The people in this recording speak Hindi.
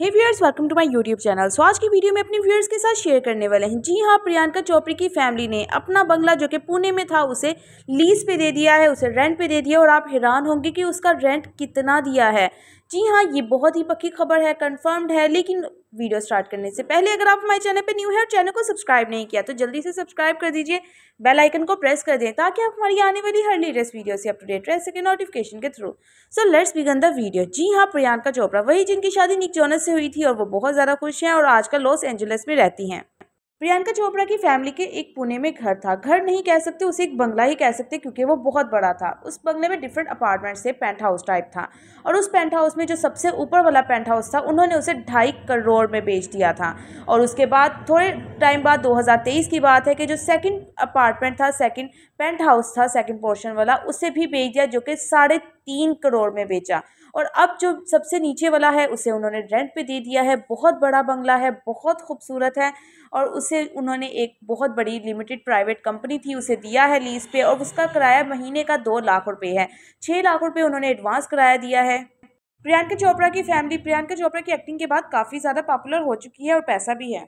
hey viewers welcome to my YouTube channel so आज की वीडियो में अपने व्यूअर्स के साथ शेयर करने वाले हैं जी हाँ प्रियंका चोपड़ी की फैमिली ने अपना बंगला जो कि पुणे में था उसे लीज पे दे दिया है उसे रेंट पे दे दिया और आप हैरान होंगे कि उसका रेंट कितना दिया है जी हाँ ये बहुत ही पक्की खबर है कंफर्म्ड है लेकिन वीडियो स्टार्ट करने से पहले अगर आप हमारे चैनल पे न्यू है और चैनल को सब्सक्राइब नहीं किया तो जल्दी से सब्सक्राइब कर दीजिए बेल आइकन को प्रेस कर दें ताकि आप हमारी आने वाली हर लेटेस्ट वीडियो से अपडेट रह सकें नोटिफिकेशन के through so let's begin the video जी हाँ प्रियंका चोपड़ा वही जिनकी शादी निक जोनस से हुई थी और वो बहुत ज़्यादा खुश हैं और आजकल लॉस एंजल्स में रहती हैं प्रियंका चोपड़ा की फैमिली के एक पुणे में घर था घर नहीं कह सकते उसे एक बंगला ही कह सकते क्योंकि वो बहुत बड़ा था उस बंगले में डिफरेंट अपार्टमेंट थे पेंट हाउस टाइप था और उस पेंट हाउस में जो सबसे ऊपर वाला पेंट हाउस था उन्होंने उसे ढाई करोड़ में बेच दिया था और उसके बाद थोड़े टाइम बाद दो की बात है कि जो सेकेंड अपार्टमेंट था सेकेंड पेंट हाउस था सेकेंड पोर्शन वाला उसे भी बेच दिया जो कि साढ़े तीन करोड़ में बेचा और अब जो सबसे नीचे वाला है उसे उन्होंने रेंट पे दे दिया है बहुत बड़ा बंगला है बहुत खूबसूरत है और उसे उन्होंने एक बहुत बड़ी लिमिटेड प्राइवेट कंपनी थी उसे दिया है लीज़ पे और उसका किराया महीने का दो लाख रुपये है छः लाख रुपये उन्होंने एडवांस किराया दिया है प्रियंका चोपड़ा की फैमिली प्रियंका चोपड़ा की एक्टिंग के बाद काफ़ी ज़्यादा पॉपुलर हो चुकी है और पैसा भी है